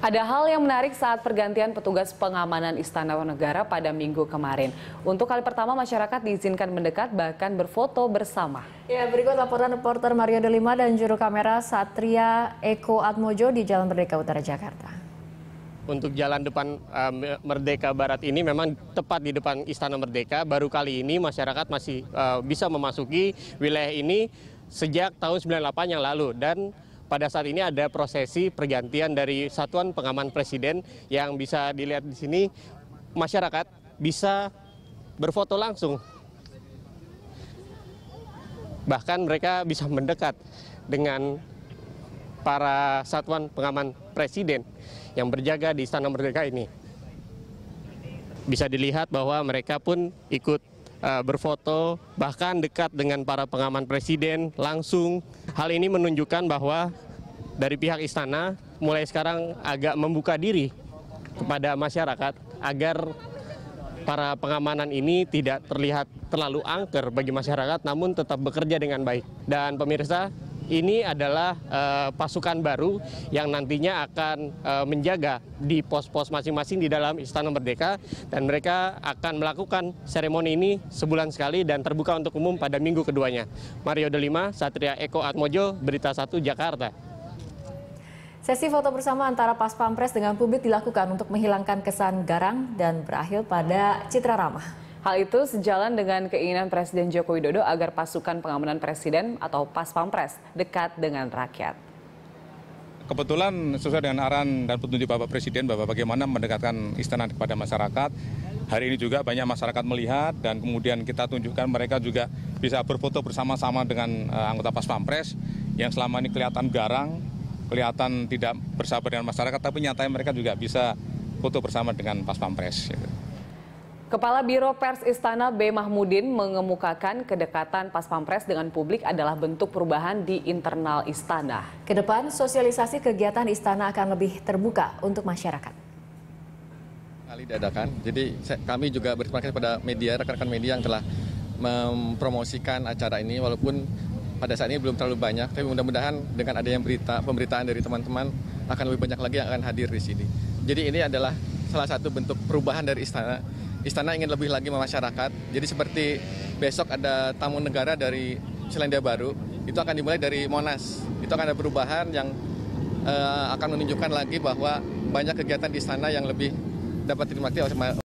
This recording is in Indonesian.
Ada hal yang menarik saat pergantian petugas pengamanan Istana Negara pada minggu kemarin. Untuk kali pertama masyarakat diizinkan mendekat bahkan berfoto bersama. Ya, berikut laporan reporter Mario Delima dan juru kamera Satria Eko Atmojo di Jalan Merdeka Utara Jakarta. Untuk jalan depan uh, Merdeka Barat ini memang tepat di depan Istana Merdeka. Baru kali ini masyarakat masih uh, bisa memasuki wilayah ini sejak tahun 98 yang lalu dan pada saat ini ada prosesi pergantian dari Satuan Pengaman Presiden yang bisa dilihat di sini masyarakat bisa berfoto langsung. Bahkan mereka bisa mendekat dengan para Satuan Pengaman Presiden yang berjaga di Istana Merdeka ini. Bisa dilihat bahwa mereka pun ikut eh, berfoto, bahkan dekat dengan para pengaman presiden langsung. Hal ini menunjukkan bahwa dari pihak istana mulai sekarang agak membuka diri kepada masyarakat agar para pengamanan ini tidak terlihat terlalu angker bagi masyarakat namun tetap bekerja dengan baik. Dan pemirsa, ini adalah uh, pasukan baru yang nantinya akan uh, menjaga di pos-pos masing-masing di dalam Istana Merdeka dan mereka akan melakukan seremoni ini sebulan sekali dan terbuka untuk umum pada minggu keduanya. Mario Delima, Satria Eko Atmojo, Berita Satu, Jakarta. Sesi foto bersama antara Pas Pampres dengan publik dilakukan untuk menghilangkan kesan garang dan berakhir pada citra ramah. Hal itu sejalan dengan keinginan Presiden Joko Widodo agar pasukan pengamanan presiden atau Pas Pampres dekat dengan rakyat. Kebetulan sesuai dengan arahan dan petunjuk Bapak Presiden bahwa bagaimana mendekatkan istana kepada masyarakat. Hari ini juga banyak masyarakat melihat dan kemudian kita tunjukkan mereka juga bisa berfoto bersama-sama dengan eh, anggota Pas Pampres yang selama ini kelihatan garang, kelihatan tidak bersabar dengan masyarakat, tapi nyatanya mereka juga bisa foto bersama dengan Pas Pampres. Gitu. Kepala Biro Pers Istana B. Mahmudin mengemukakan kedekatan Pas Pampres dengan publik adalah bentuk perubahan di internal istana. Kedepan, sosialisasi kegiatan istana akan lebih terbuka untuk masyarakat. Kali dadakan, jadi kami juga berterima kasih pada media, rekan-rekan media yang telah mempromosikan acara ini walaupun pada saat ini belum terlalu banyak, tapi mudah-mudahan dengan adanya berita pemberitaan dari teman-teman akan lebih banyak lagi yang akan hadir di sini. Jadi ini adalah salah satu bentuk perubahan dari istana. Istana ingin lebih lagi memasyarakat. Jadi seperti besok ada tamu negara dari Selandia Baru, itu akan dimulai dari Monas. Itu akan ada perubahan yang uh, akan menunjukkan lagi bahwa banyak kegiatan di istana yang lebih dapat dinikmati oleh